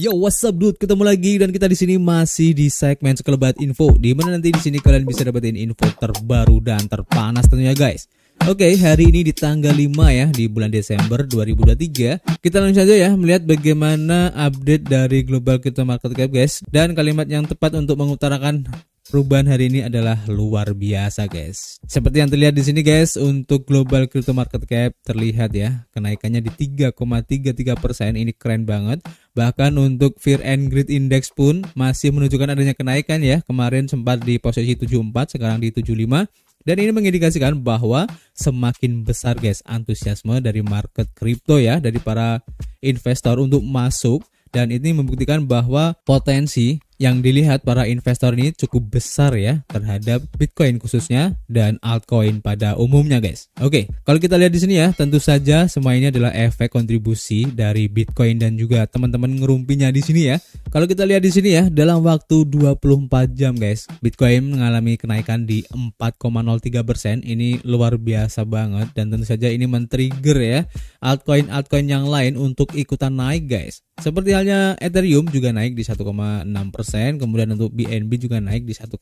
Yo, what's up dude? Ketemu lagi dan kita di sini masih di segmen sekelebat info. Di mana nanti di sini kalian bisa dapetin info terbaru dan terpanas tentunya guys. Oke, okay, hari ini di tanggal 5 ya di bulan Desember 2023. Kita langsung saja ya melihat bagaimana update dari global crypto market cap guys dan kalimat yang tepat untuk mengutarakan perubahan hari ini adalah luar biasa guys. Seperti yang terlihat di sini guys, untuk global crypto market cap terlihat ya kenaikannya di 3,33 persen. Ini keren banget. Bahkan untuk Fear and Greed Index pun masih menunjukkan adanya kenaikan ya. Kemarin sempat di posisi 74, sekarang di 75. Dan ini mengindikasikan bahwa semakin besar guys antusiasme dari market crypto ya dari para investor untuk masuk dan ini membuktikan bahwa potensi yang dilihat para investor ini cukup besar ya terhadap Bitcoin khususnya dan altcoin pada umumnya guys. Oke, kalau kita lihat di sini ya, tentu saja semua ini adalah efek kontribusi dari Bitcoin dan juga teman-teman ngerumpinya di sini ya. Kalau kita lihat di sini ya, dalam waktu 24 jam guys, Bitcoin mengalami kenaikan di 4,03%. Ini luar biasa banget dan tentu saja ini men-trigger ya altcoin-altcoin yang lain untuk ikutan naik guys. Seperti halnya Ethereum juga naik di 1,6% kemudian untuk BNB juga naik di 1,9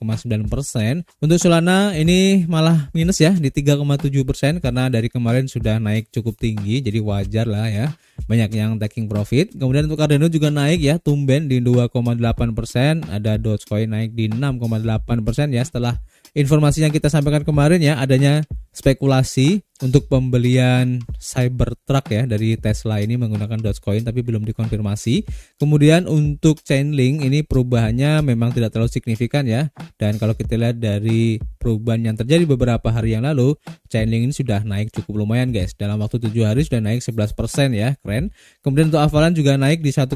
persen. Untuk Solana ini malah minus ya di 3,7 persen karena dari kemarin sudah naik cukup tinggi, jadi wajar lah ya banyak yang taking profit. Kemudian untuk Cardano juga naik ya, tumben di 2,8 persen, ada Dogecoin naik di 6,8 persen ya setelah informasi yang kita sampaikan kemarin ya adanya spekulasi untuk pembelian Cybertruck ya dari Tesla ini menggunakan Dogecoin tapi belum dikonfirmasi. Kemudian untuk Chainlink ini perubahannya memang tidak terlalu signifikan ya. Dan kalau kita lihat dari perubahan yang terjadi beberapa hari yang lalu, Chainlink ini sudah naik cukup lumayan guys. Dalam waktu 7 hari sudah naik 11% ya, keren. Kemudian untuk Avalanche juga naik di 1,8%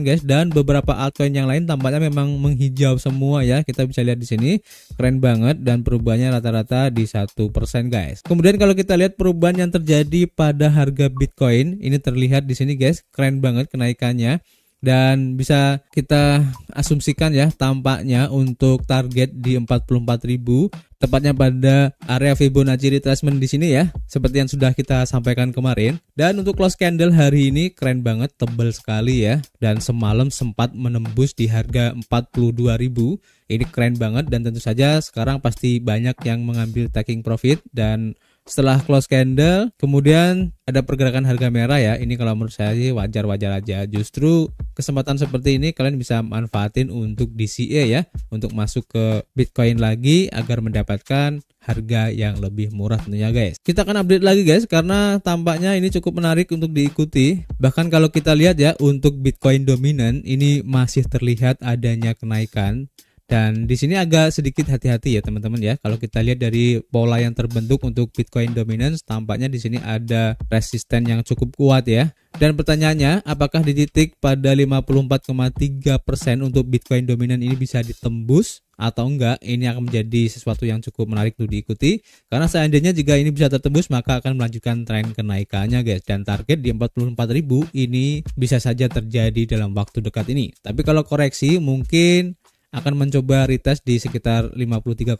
guys dan beberapa altcoin yang lain tampaknya memang menghijau semua ya. Kita bisa lihat di sini, keren banget dan perubahannya rata-rata di 1% guys. Kemudian kalau kita lihat perubahan yang terjadi pada harga Bitcoin, ini terlihat di sini guys, keren banget kenaikannya dan bisa kita asumsikan ya tampaknya untuk target di 44.000 tepatnya pada area Fibonacci retracement di sini ya seperti yang sudah kita sampaikan kemarin dan untuk close candle hari ini keren banget tebal sekali ya dan semalam sempat menembus di harga 42.000 ini keren banget dan tentu saja sekarang pasti banyak yang mengambil taking profit dan setelah close candle kemudian ada pergerakan harga merah ya ini kalau menurut saya sih wajar-wajar aja justru kesempatan seperti ini kalian bisa manfaatin untuk DCA ya untuk masuk ke Bitcoin lagi agar mendapatkan harga yang lebih murah tentunya guys kita akan update lagi guys karena tampaknya ini cukup menarik untuk diikuti bahkan kalau kita lihat ya untuk Bitcoin dominan ini masih terlihat adanya kenaikan dan di sini agak sedikit hati-hati ya teman-teman ya. Kalau kita lihat dari pola yang terbentuk untuk Bitcoin dominance, tampaknya di sini ada resisten yang cukup kuat ya. Dan pertanyaannya, apakah di titik pada 54,3% untuk Bitcoin dominan ini bisa ditembus atau enggak? Ini akan menjadi sesuatu yang cukup menarik untuk diikuti karena seandainya jika ini bisa tertembus maka akan melanjutkan tren kenaikannya guys dan target di 44.000 ini bisa saja terjadi dalam waktu dekat ini. Tapi kalau koreksi mungkin akan mencoba retest di sekitar 53,49%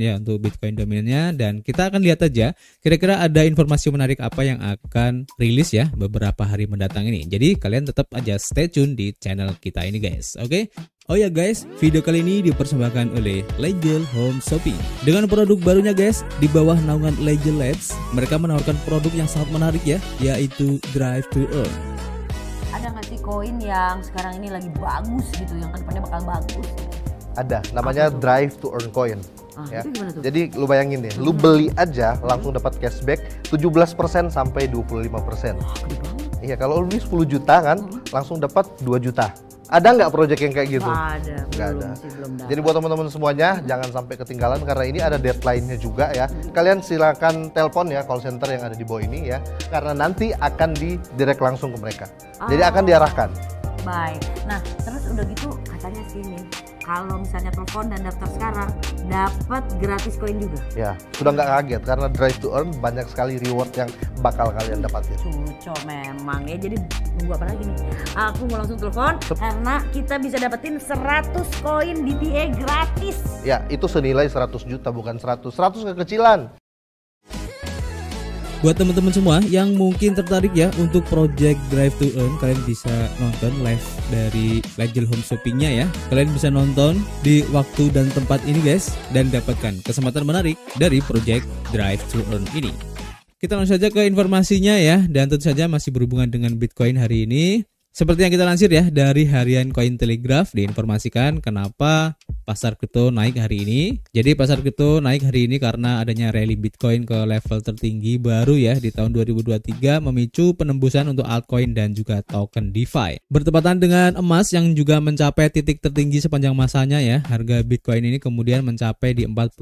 ya untuk Bitcoin dominannya dan kita akan lihat aja kira-kira ada informasi menarik apa yang akan rilis ya beberapa hari mendatang ini. Jadi kalian tetap aja stay tune di channel kita ini guys. Oke. Okay? Oh ya guys, video kali ini dipersembahkan oleh Legal Home Shopping. Dengan produk barunya guys, di bawah naungan Legal Labs, mereka menawarkan produk yang sangat menarik ya, yaitu Drive to Earn. Bitcoin yang sekarang ini lagi bagus gitu, yang kedepannya kan bakal bagus? Ada, namanya Drive to Earn Coin. Ah, ya. Jadi lu bayangin deh, hmm. lu beli aja hmm. langsung dapat cashback 17% sampai 25%. lima oh, Iya, kalau lu beli 10 juta kan, hmm. langsung dapat 2 juta. Ada nggak project yang kayak gitu? Nggak ada. belum, ada. Sih, belum ada. Jadi buat teman-teman semuanya jangan sampai ketinggalan karena ini ada deadline-nya juga ya. Kalian silakan telepon ya call center yang ada di bawah ini ya karena nanti akan di direct langsung ke mereka. Oh. Jadi akan diarahkan. Baik. Nah, terus udah gitu katanya sini kalau misalnya telepon dan daftar sekarang dapat gratis koin juga. Ya, sudah nggak kaget karena drive to earn banyak sekali reward yang bakal kalian dapatin. Cucu memang ya. Jadi nunggu apa lagi nih? Aku mau langsung telepon karena kita bisa dapetin 100 koin DTA gratis. Ya, itu senilai 100 juta bukan 100. 100 kekecilan buat teman-teman semua yang mungkin tertarik ya untuk project Drive to Earn kalian bisa nonton live dari Legend Home Shoppingnya ya kalian bisa nonton di waktu dan tempat ini guys dan dapatkan kesempatan menarik dari project Drive to Earn ini kita langsung saja ke informasinya ya dan tentu saja masih berhubungan dengan Bitcoin hari ini seperti yang kita lansir ya dari harian Coin Telegraph diinformasikan kenapa pasar kripto naik hari ini. Jadi pasar kripto naik hari ini karena adanya rally Bitcoin ke level tertinggi baru ya di tahun 2023 memicu penembusan untuk altcoin dan juga token DeFi. Bertepatan dengan emas yang juga mencapai titik tertinggi sepanjang masanya ya. Harga Bitcoin ini kemudian mencapai di 42.000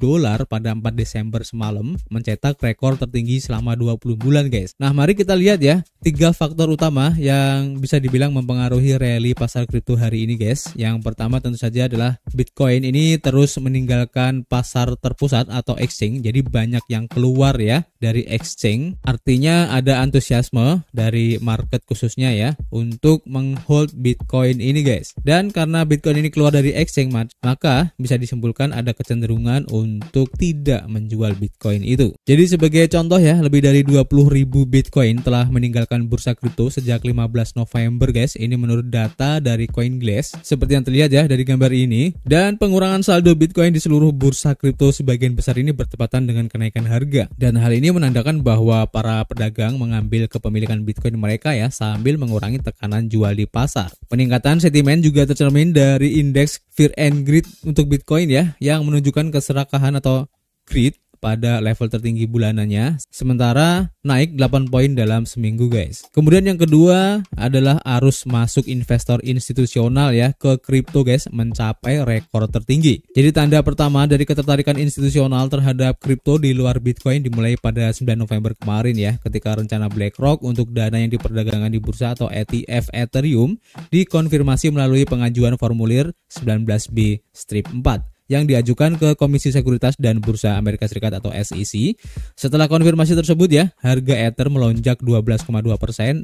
dolar pada 4 Desember semalam, mencetak rekor tertinggi selama 20 bulan guys. Nah, mari kita lihat ya tiga faktor utama yang bisa dibilang mempengaruhi rally pasar kripto hari ini guys. Yang pertama tentu saja adalah Bitcoin ini terus meninggalkan pasar terpusat atau exchange. Jadi banyak yang keluar ya dari exchange. Artinya ada antusiasme dari market khususnya ya untuk menghold Bitcoin ini guys. Dan karena Bitcoin ini keluar dari exchange maka bisa disimpulkan ada kecenderungan untuk tidak menjual Bitcoin itu. Jadi sebagai contoh ya, lebih dari 20.000 Bitcoin telah meninggalkan bursa kripto sejak sejak 15 November guys. Ini menurut data dari CoinGlass seperti yang terlihat ya dari gambar ini. Dan pengurangan saldo Bitcoin di seluruh bursa kripto sebagian besar ini bertepatan dengan kenaikan harga. Dan hal ini menandakan bahwa para pedagang mengambil kepemilikan Bitcoin mereka ya sambil mengurangi tekanan jual di pasar. Peningkatan sentimen juga tercermin dari indeks Fear and Greed untuk Bitcoin ya yang menunjukkan keserakahan atau greed pada level tertinggi bulanannya, sementara naik 8 poin dalam seminggu guys. Kemudian yang kedua adalah arus masuk investor institusional ya ke kripto guys mencapai rekor tertinggi. Jadi tanda pertama dari ketertarikan institusional terhadap kripto di luar Bitcoin dimulai pada 9 November kemarin ya ketika rencana BlackRock untuk dana yang diperdagangkan di bursa atau ETF Ethereum dikonfirmasi melalui pengajuan formulir 19B strip 4 yang diajukan ke Komisi Sekuritas dan Bursa Amerika Serikat atau SEC. Setelah konfirmasi tersebut ya, harga Ether melonjak 12,2%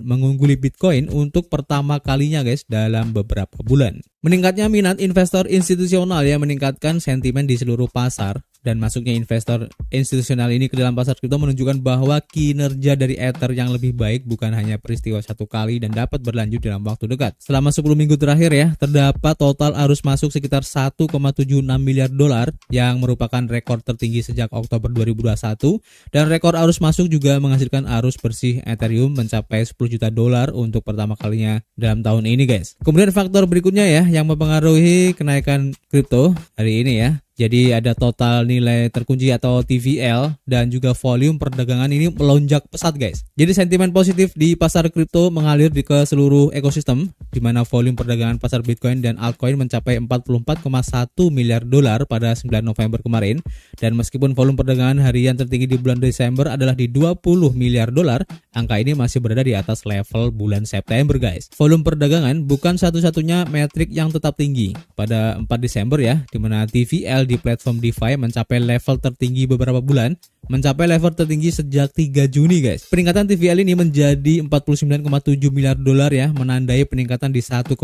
mengungguli Bitcoin untuk pertama kalinya guys dalam beberapa bulan. Meningkatnya minat investor institusional yang meningkatkan sentimen di seluruh pasar dan masuknya investor institusional ini ke dalam pasar kripto menunjukkan bahwa kinerja dari Ether yang lebih baik bukan hanya peristiwa satu kali dan dapat berlanjut dalam waktu dekat. Selama 10 minggu terakhir ya, terdapat total arus masuk sekitar 1,76 miliar dolar yang merupakan rekor tertinggi sejak Oktober 2021 dan rekor arus masuk juga menghasilkan arus bersih Ethereum mencapai 10 juta dolar untuk pertama kalinya dalam tahun ini guys. Kemudian faktor berikutnya ya yang mempengaruhi kenaikan kripto hari ini ya. Jadi ada total nilai terkunci atau TVL dan juga volume perdagangan ini melonjak pesat guys. Jadi sentimen positif di pasar kripto mengalir di ke seluruh ekosistem di mana volume perdagangan pasar Bitcoin dan altcoin mencapai 44,1 miliar dolar pada 9 November kemarin dan meskipun volume perdagangan harian tertinggi di bulan Desember adalah di 20 miliar dolar, angka ini masih berada di atas level bulan September guys. Volume perdagangan bukan satu-satunya metrik yang tetap tinggi. Pada 4 Desember ya, di mana TVL di platform DeFi mencapai level tertinggi beberapa bulan mencapai level tertinggi sejak 3 Juni guys. Peningkatan TVL ini menjadi 49,7 miliar dolar ya, menandai peningkatan di 1,5%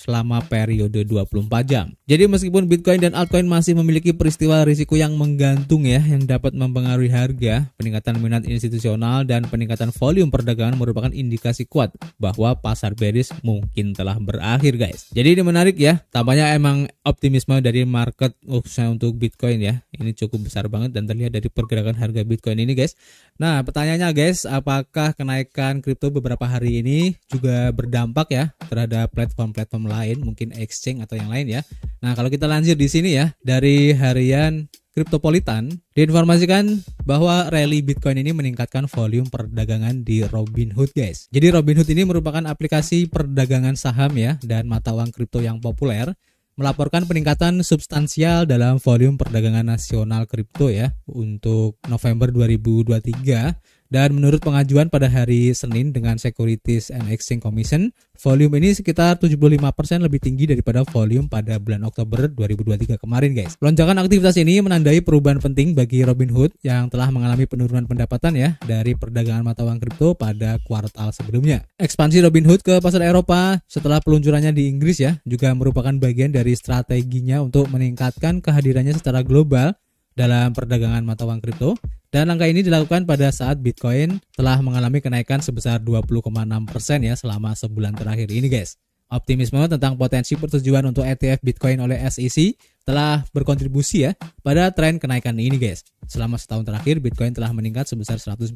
selama periode 24 jam. Jadi meskipun Bitcoin dan altcoin masih memiliki peristiwa risiko yang menggantung ya yang dapat mempengaruhi harga, peningkatan minat institusional dan peningkatan volume perdagangan merupakan indikasi kuat bahwa pasar bearish mungkin telah berakhir guys. Jadi ini menarik ya, tampaknya emang optimisme dari market khususnya untuk Bitcoin ya, ini cukup besar banget dan terlihat dari pergerakan pergerakan harga Bitcoin ini guys. Nah pertanyaannya guys, apakah kenaikan kripto beberapa hari ini juga berdampak ya terhadap platform-platform lain, mungkin exchange atau yang lain ya. Nah kalau kita lanjut di sini ya dari harian Kriptopolitan diinformasikan bahwa rally Bitcoin ini meningkatkan volume perdagangan di Robinhood guys. Jadi Robinhood ini merupakan aplikasi perdagangan saham ya dan mata uang kripto yang populer melaporkan peningkatan substansial dalam volume perdagangan nasional kripto ya untuk November 2023 dan menurut pengajuan pada hari Senin dengan Securities and Exchange Commission, volume ini sekitar 75% lebih tinggi daripada volume pada bulan Oktober 2023 kemarin guys. Lonjakan aktivitas ini menandai perubahan penting bagi Robinhood yang telah mengalami penurunan pendapatan ya dari perdagangan mata uang kripto pada kuartal sebelumnya. Ekspansi Robinhood ke pasar Eropa setelah peluncurannya di Inggris ya juga merupakan bagian dari strateginya untuk meningkatkan kehadirannya secara global dalam perdagangan mata uang kripto. Dan langkah ini dilakukan pada saat Bitcoin telah mengalami kenaikan sebesar 20,6% ya selama sebulan terakhir ini guys. Optimisme tentang potensi persetujuan untuk ETF Bitcoin oleh SEC telah berkontribusi ya pada tren kenaikan ini guys. Selama setahun terakhir Bitcoin telah meningkat sebesar 145%.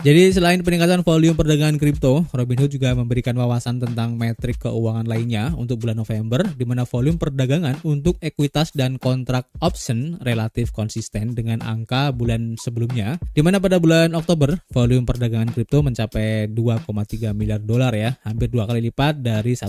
Jadi selain peningkatan volume perdagangan kripto, Robinhood juga memberikan wawasan tentang metrik keuangan lainnya untuk bulan November di mana volume perdagangan untuk ekuitas dan kontrak option relatif konsisten dengan angka bulan sebelumnya di mana pada bulan Oktober volume perdagangan kripto mencapai 2,3 miliar dolar ya, hampir dua kali lipat dari 1,2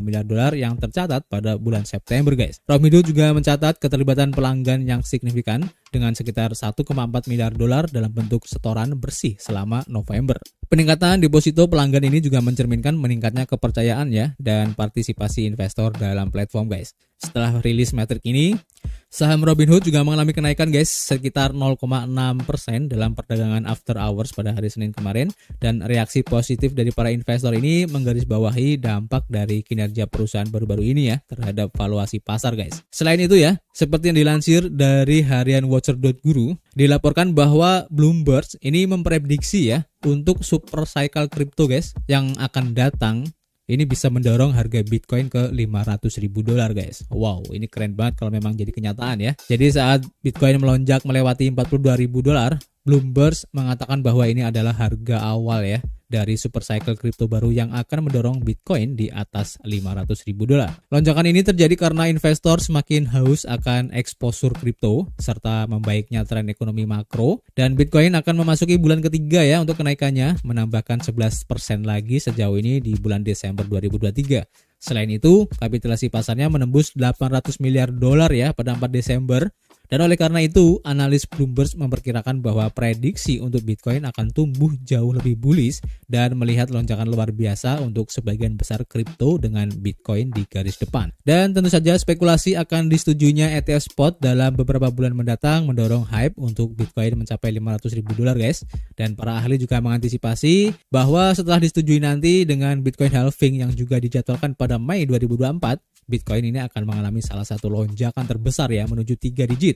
miliar dolar yang tercatat pada bulan September guys. Robinhood juga juga mencatat keterlibatan pelanggan yang signifikan dengan sekitar 1,4 miliar dolar dalam bentuk setoran bersih selama November. Peningkatan deposito pelanggan ini juga mencerminkan meningkatnya kepercayaan ya dan partisipasi investor dalam platform guys. Setelah rilis metrik ini, Saham Robinhood juga mengalami kenaikan guys sekitar 0,6% dalam perdagangan after hours pada hari Senin kemarin dan reaksi positif dari para investor ini menggarisbawahi dampak dari kinerja perusahaan baru-baru ini ya terhadap valuasi pasar guys. Selain itu ya, seperti yang dilansir dari harian watcher.guru, dilaporkan bahwa Bloomberg ini memprediksi ya untuk super cycle crypto guys yang akan datang ini bisa mendorong harga Bitcoin ke 500 ribu dolar guys. Wow, ini keren banget kalau memang jadi kenyataan ya. Jadi saat Bitcoin melonjak melewati 42 ribu dolar, Bloomberg mengatakan bahwa ini adalah harga awal ya dari super cycle kripto baru yang akan mendorong Bitcoin di atas 500 ribu dolar. Lonjakan ini terjadi karena investor semakin haus akan eksposur kripto serta membaiknya tren ekonomi makro dan Bitcoin akan memasuki bulan ketiga ya untuk kenaikannya menambahkan 11% lagi sejauh ini di bulan Desember 2023. Selain itu, kapitalisasi pasarnya menembus 800 miliar dolar ya pada 4 Desember dan oleh karena itu, analis Bloomberg memperkirakan bahwa prediksi untuk Bitcoin akan tumbuh jauh lebih bullish dan melihat lonjakan luar biasa untuk sebagian besar kripto dengan Bitcoin di garis depan. Dan tentu saja spekulasi akan disetujunya ETF spot dalam beberapa bulan mendatang mendorong hype untuk Bitcoin mencapai 500 ribu dolar guys. Dan para ahli juga mengantisipasi bahwa setelah disetujui nanti dengan Bitcoin halving yang juga dijadwalkan pada Mei 2024, Bitcoin ini akan mengalami salah satu lonjakan terbesar ya menuju 3 digit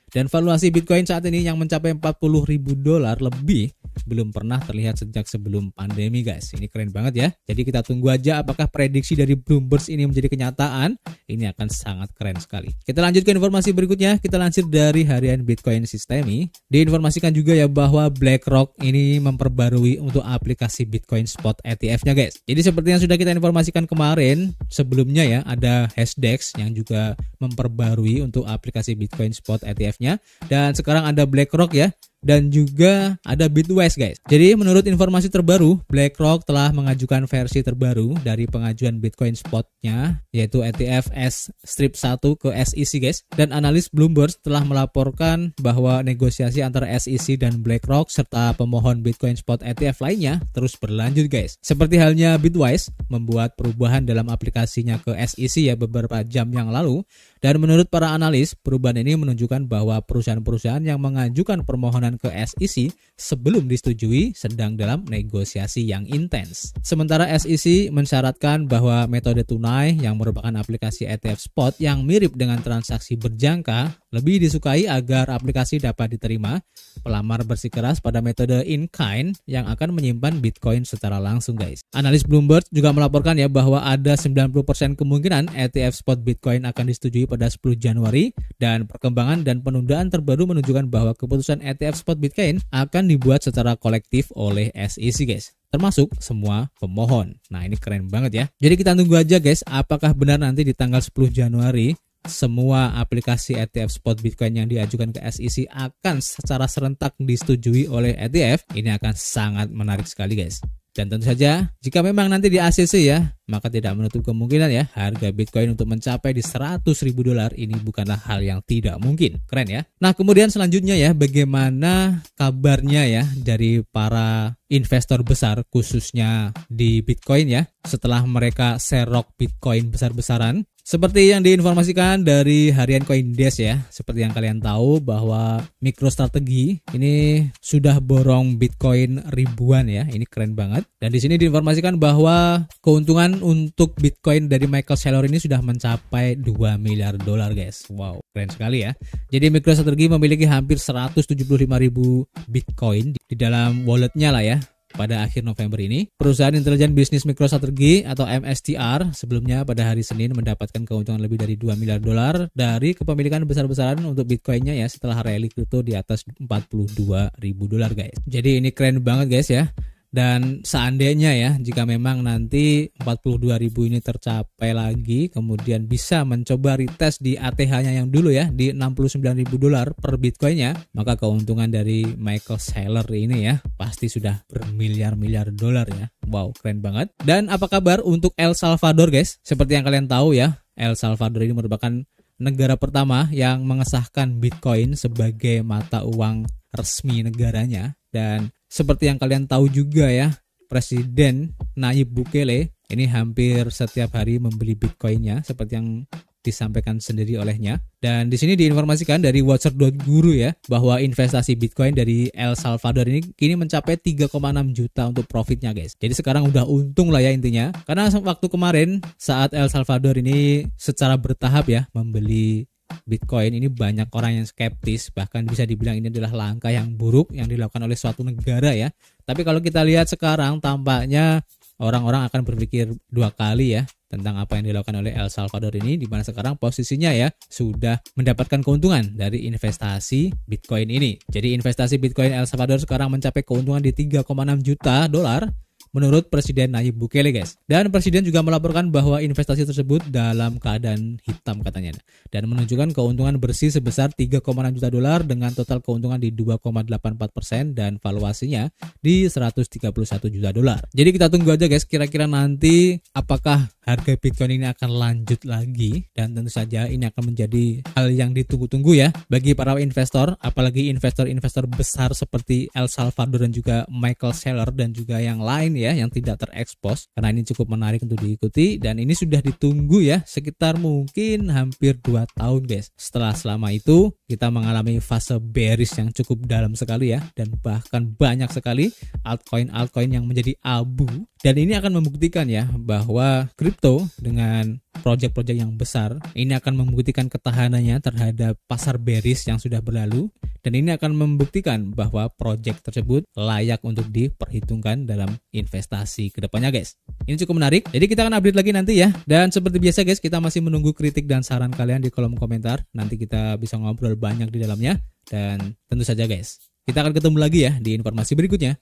Dan valuasi Bitcoin saat ini yang mencapai 40 ribu dolar lebih belum pernah terlihat sejak sebelum pandemi guys. Ini keren banget ya. Jadi kita tunggu aja apakah prediksi dari Bloomberg ini menjadi kenyataan. Ini akan sangat keren sekali. Kita lanjut ke informasi berikutnya. Kita lansir dari harian Bitcoin Sistemi. Diinformasikan juga ya bahwa BlackRock ini memperbarui untuk aplikasi Bitcoin Spot ETF-nya guys. Jadi seperti yang sudah kita informasikan kemarin, sebelumnya ya ada Hashdex yang juga memperbarui untuk aplikasi Bitcoin Spot ETF dan sekarang ada BlackRock ya dan juga ada Bitwise guys. Jadi menurut informasi terbaru, BlackRock telah mengajukan versi terbaru dari pengajuan Bitcoin spotnya yaitu ETF S strip 1 ke SEC guys. Dan analis Bloomberg telah melaporkan bahwa negosiasi antara SEC dan BlackRock serta pemohon Bitcoin spot ETF lainnya terus berlanjut guys. Seperti halnya Bitwise membuat perubahan dalam aplikasinya ke SEC ya beberapa jam yang lalu dan menurut para analis perubahan ini menunjukkan bahwa perusahaan-perusahaan yang mengajukan permohonan ke SEC sebelum disetujui sedang dalam negosiasi yang intens. Sementara SEC mensyaratkan bahwa metode tunai yang merupakan aplikasi ETF spot yang mirip dengan transaksi berjangka lebih disukai agar aplikasi dapat diterima. Pelamar bersikeras pada metode in-kind yang akan menyimpan Bitcoin secara langsung guys. Analis Bloomberg juga melaporkan ya bahwa ada 90% kemungkinan ETF spot Bitcoin akan disetujui pada 10 Januari dan perkembangan dan penundaan terbaru menunjukkan bahwa keputusan ETF spot Bitcoin akan dibuat secara kolektif oleh SEC guys termasuk semua pemohon. Nah ini keren banget ya. Jadi kita tunggu aja guys, apakah benar nanti di tanggal 10 Januari semua aplikasi ETF spot Bitcoin yang diajukan ke SEC akan secara serentak disetujui oleh ETF. Ini akan sangat menarik sekali guys. Dan tentu saja, jika memang nanti di ACC ya, maka tidak menutup kemungkinan ya harga Bitcoin untuk mencapai di 100 ribu dolar ini bukanlah hal yang tidak mungkin. Keren ya. Nah kemudian selanjutnya ya, bagaimana kabarnya ya dari para investor besar khususnya di Bitcoin ya, setelah mereka serok Bitcoin besar-besaran, seperti yang diinformasikan dari harian Coindesk ya, seperti yang kalian tahu bahwa MicroStrategy ini sudah borong Bitcoin ribuan ya, ini keren banget. Dan di sini diinformasikan bahwa keuntungan untuk Bitcoin dari Michael Saylor ini sudah mencapai 2 miliar dolar guys. Wow, keren sekali ya. Jadi MicroStrategy memiliki hampir 175 ribu Bitcoin di dalam walletnya lah ya. Pada akhir November ini, perusahaan intelijen bisnis mikrostrategi atau MSTR sebelumnya pada hari Senin mendapatkan keuntungan lebih dari 2 miliar dolar dari kepemilikan besar-besaran untuk Bitcoinnya ya setelah rally kripto di atas 42 ribu dolar guys. Jadi ini keren banget guys ya. Dan seandainya ya, jika memang nanti 42.000 ini tercapai lagi, kemudian bisa mencoba retest di ATH-nya yang dulu ya, di 69.000 dolar per Bitcoinnya, maka keuntungan dari Michael Saylor ini ya, pasti sudah bermiliar-miliar dolar ya. Wow, keren banget. Dan apa kabar untuk El Salvador guys? Seperti yang kalian tahu ya, El Salvador ini merupakan negara pertama yang mengesahkan Bitcoin sebagai mata uang resmi negaranya dan seperti yang kalian tahu juga ya, Presiden Nayib Bukele ini hampir setiap hari membeli Bitcoinnya seperti yang disampaikan sendiri olehnya. Dan di sini diinformasikan dari Watcher.Guru ya bahwa investasi Bitcoin dari El Salvador ini kini mencapai 3,6 juta untuk profitnya guys. Jadi sekarang udah untung lah ya intinya. Karena waktu kemarin saat El Salvador ini secara bertahap ya membeli Bitcoin ini banyak orang yang skeptis bahkan bisa dibilang ini adalah langkah yang buruk yang dilakukan oleh suatu negara ya tapi kalau kita lihat sekarang tampaknya orang-orang akan berpikir dua kali ya tentang apa yang dilakukan oleh El Salvador ini di mana sekarang posisinya ya sudah mendapatkan keuntungan dari investasi Bitcoin ini jadi investasi Bitcoin El Salvador sekarang mencapai keuntungan di 3,6 juta dolar menurut Presiden Nayib Bukele guys. Dan Presiden juga melaporkan bahwa investasi tersebut dalam keadaan hitam katanya dan menunjukkan keuntungan bersih sebesar 3,6 juta dolar dengan total keuntungan di 2,84 persen dan valuasinya di 131 juta dolar. Jadi kita tunggu aja guys kira-kira nanti apakah harga Bitcoin ini akan lanjut lagi dan tentu saja ini akan menjadi hal yang ditunggu-tunggu ya bagi para investor apalagi investor-investor besar seperti El Salvador dan juga Michael Saylor dan juga yang lain ya yang tidak terekspos karena ini cukup menarik untuk diikuti dan ini sudah ditunggu ya sekitar mungkin hampir 2 tahun guys setelah selama itu kita mengalami fase bearish yang cukup dalam sekali ya dan bahkan banyak sekali altcoin-altcoin yang menjadi abu dan ini akan membuktikan ya bahwa kripto dengan proyek-proyek yang besar ini akan membuktikan ketahanannya terhadap pasar bearish yang sudah berlalu dan ini akan membuktikan bahwa proyek tersebut layak untuk diperhitungkan dalam investasi kedepannya guys ini cukup menarik jadi kita akan update lagi nanti ya dan seperti biasa guys kita masih menunggu kritik dan saran kalian di kolom komentar nanti kita bisa ngobrol banyak di dalamnya dan tentu saja guys kita akan ketemu lagi ya di informasi berikutnya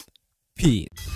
peace